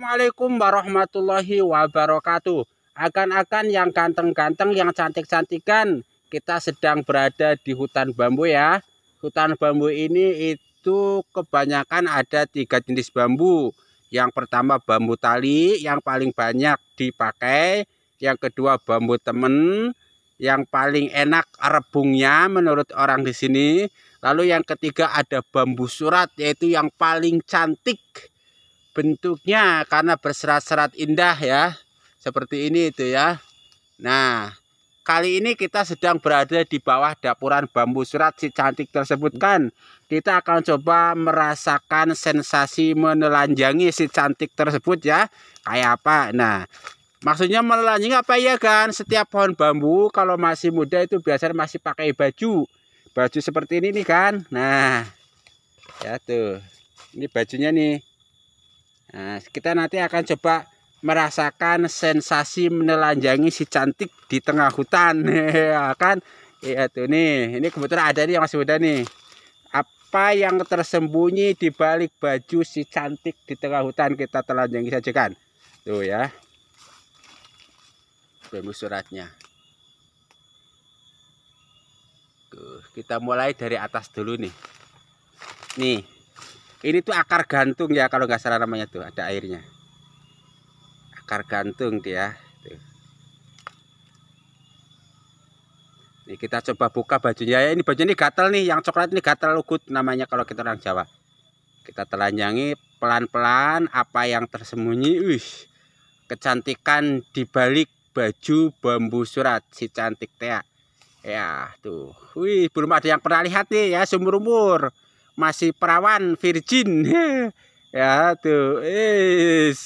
Assalamualaikum warahmatullahi wabarakatuh. Akan-akan yang ganteng-ganteng, yang cantik-cantikan, kita sedang berada di hutan bambu ya. Hutan bambu ini itu kebanyakan ada tiga jenis bambu. Yang pertama bambu tali yang paling banyak dipakai. Yang kedua bambu temen yang paling enak rebungnya menurut orang di sini. Lalu yang ketiga ada bambu surat yaitu yang paling cantik bentuknya karena berserat-serat indah ya seperti ini itu ya nah kali ini kita sedang berada di bawah dapuran bambu surat si cantik tersebut kan kita akan coba merasakan sensasi menelanjangi si cantik tersebut ya kayak apa nah maksudnya menelanjangi apa ya kan setiap pohon bambu kalau masih muda itu biasanya masih pakai baju baju seperti ini nih kan nah ya tuh ini bajunya nih Nah, kita nanti akan coba merasakan sensasi menelanjangi si cantik di tengah hutan ya kan iya tuh nih ini kebetulan ada nih yang masih muda nih apa yang tersembunyi di balik baju si cantik di tengah hutan kita telanjangi saja kan tuh ya bambu suratnya tuh kita mulai dari atas dulu nih nih ini tuh akar gantung ya kalau nggak salah namanya tuh ada airnya akar gantung dia tuh. ini kita coba buka bajunya ya ini baju ini gatel nih yang coklat ini gatel lugut namanya kalau kita orang Jawa kita telanjangi pelan-pelan apa yang tersembunyi Wih, kecantikan dibalik baju bambu surat si cantik teh. ya tuh wih belum ada yang pernah lihat nih ya sumur umur masih perawan virgin ya tuh is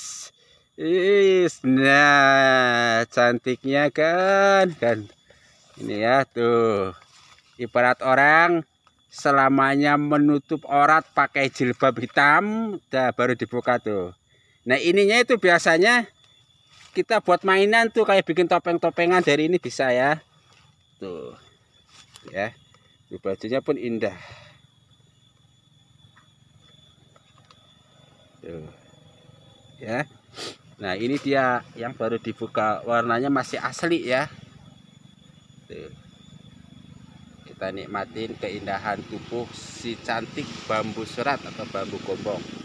is nah cantiknya kan dan ini ya tuh ibarat orang selamanya menutup orat pakai jilbab hitam dah baru dibuka tuh nah ininya itu biasanya kita buat mainan tuh kayak bikin topeng-topengan dari ini bisa ya tuh ya bajunya pun indah Tuh. Ya. Nah, ini dia yang baru dibuka. Warnanya masih asli ya. Tuh. Kita nikmatin keindahan tubuh si cantik bambu serat atau bambu gombong.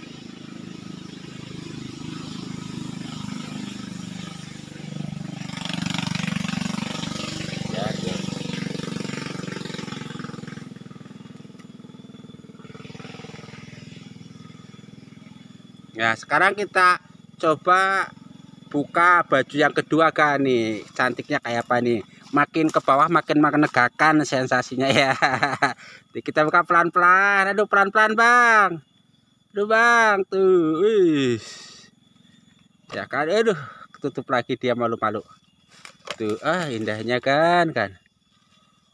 ya sekarang kita coba buka baju yang kedua kan nih cantiknya kayak apa nih makin ke bawah makin menegakkan sensasinya ya Jadi kita buka pelan-pelan aduh pelan-pelan bang aduh bang tuh Wih. ya kan aduh tutup lagi dia malu-malu tuh ah indahnya kan kan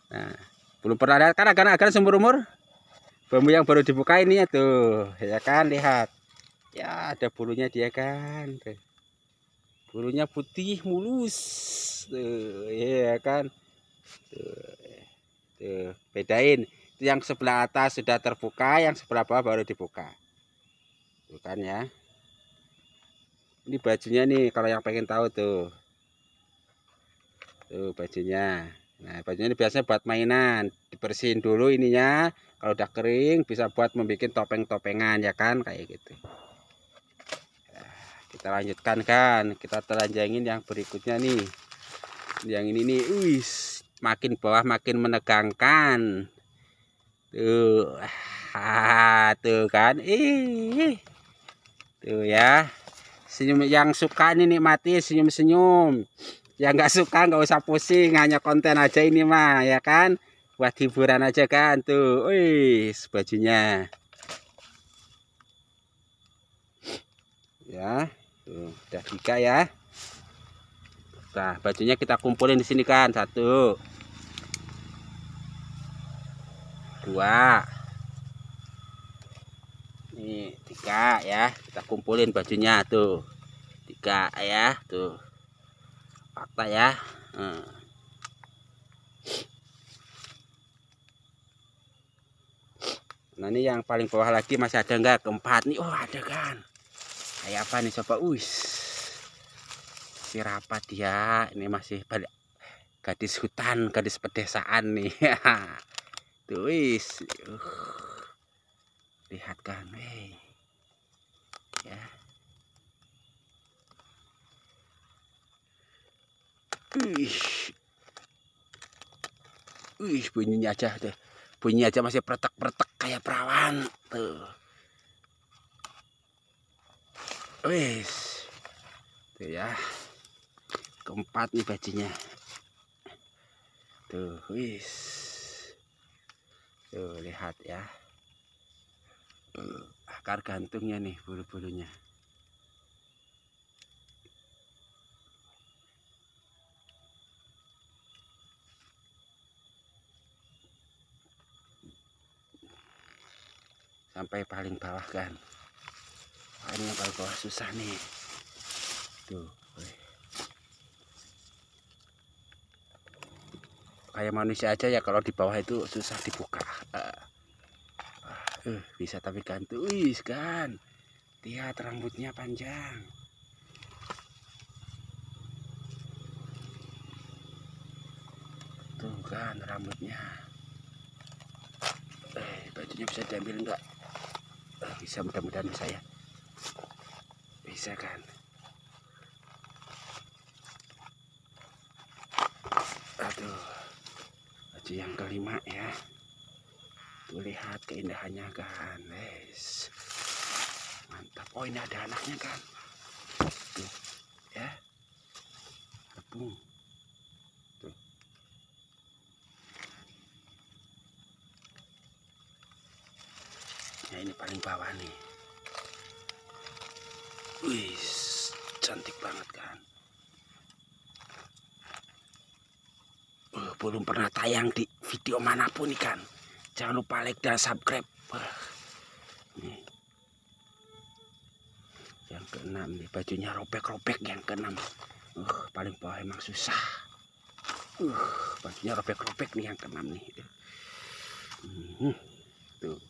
nah belum pernah lihat kan agar akan seumur umur bambu yang baru dibuka ini ya tuh ya kan lihat ya ada bulunya dia kan bulunya putih mulus tuh ya kan tuh, tuh bedain yang sebelah atas sudah terbuka yang sebelah bawah baru dibuka bukan ya ini bajunya nih kalau yang pengen tahu tuh tuh bajunya nah bajunya ini biasanya buat mainan dibersihin dulu ininya kalau udah kering bisa buat membuat topeng-topengan ya kan kayak gitu kita lanjutkan kan kita telanjangin yang berikutnya nih yang ini nih wis makin bawah makin menegangkan tuh ah, tuh kan ih tuh ya senyum yang suka nih nikmati senyum-senyum yang nggak suka nggak usah pusing hanya konten aja ini mah ya kan buat hiburan aja kan tuh wis bajunya ya udah tiga ya. Nah, bajunya kita kumpulin di sini kan. Satu. Dua. Ini tiga ya. Kita kumpulin bajunya tuh. Tiga ya, tuh. fakta ya. Hmm. Nah ini yang paling bawah lagi masih ada enggak keempat nih? Oh ada kan? kayak apa nih sobat wis si rapat ya ini masih balik gadis hutan gadis pedesaan nih tuh wis uh. lihat kan hey. ya Wih, wih bunyinya aja tuh, bunyi aja masih pretek-pretek kayak perawan tuh wis tuh ya keempat nih bajinya tuh wis tuh lihat ya akar gantungnya nih bulu-bulunya sampai paling bawah kan airnya kalau bawah susah nih tuh kayak manusia aja ya kalau di bawah itu susah dibuka uh, bisa tapi gantuis kan lihat rambutnya panjang tuh kan rambutnya eh, bajunya bisa diambil enggak eh, bisa mudah-mudahan bisa ya bisa kan aduh aja yang kelima ya tuh lihat keindahannya kan guys mantap oh ini ada anaknya kan tuh ya tepung ya ini paling bawah nih Wih, cantik banget kan. Uh, belum pernah tayang di video manapun ikan. Jangan lupa like dan subscribe. Uh, nih. Yang keenam nih bajunya robek-robek yang keenam. Uh, paling bawah emang susah. Uh, bajunya robek-robek nih yang keenam nih. Hmm, tuh.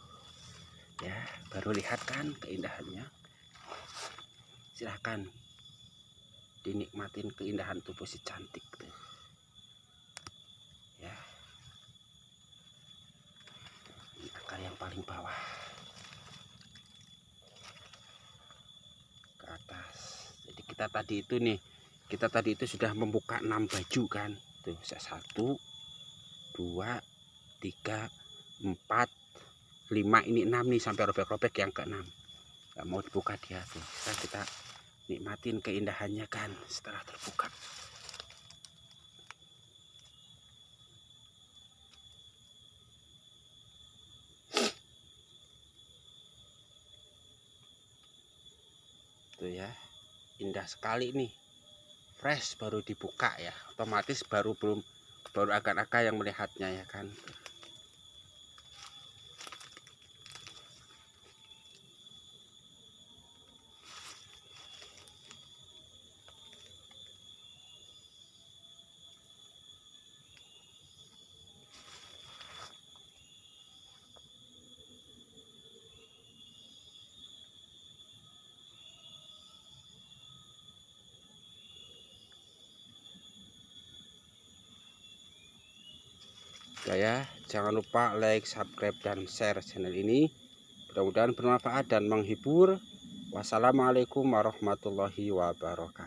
Ya, baru lihat kan keindahannya silahkan dinikmatin keindahan tubuh si cantik tuh ya ini akar yang paling bawah ke atas jadi kita tadi itu nih kita tadi itu sudah membuka enam baju kan tuh satu dua tiga empat lima ini enam nih sampai robek-robek yang keenam enam nggak mau dibuka dia tuh kita, kita nikmatin keindahannya kan setelah terbuka tuh ya indah sekali nih fresh baru dibuka ya otomatis baru belum baru akan akan yang melihatnya ya kan Ya, jangan lupa like subscribe dan share channel ini mudah-mudahan bermanfaat dan menghibur wassalamualaikum warahmatullahi wabarakatuh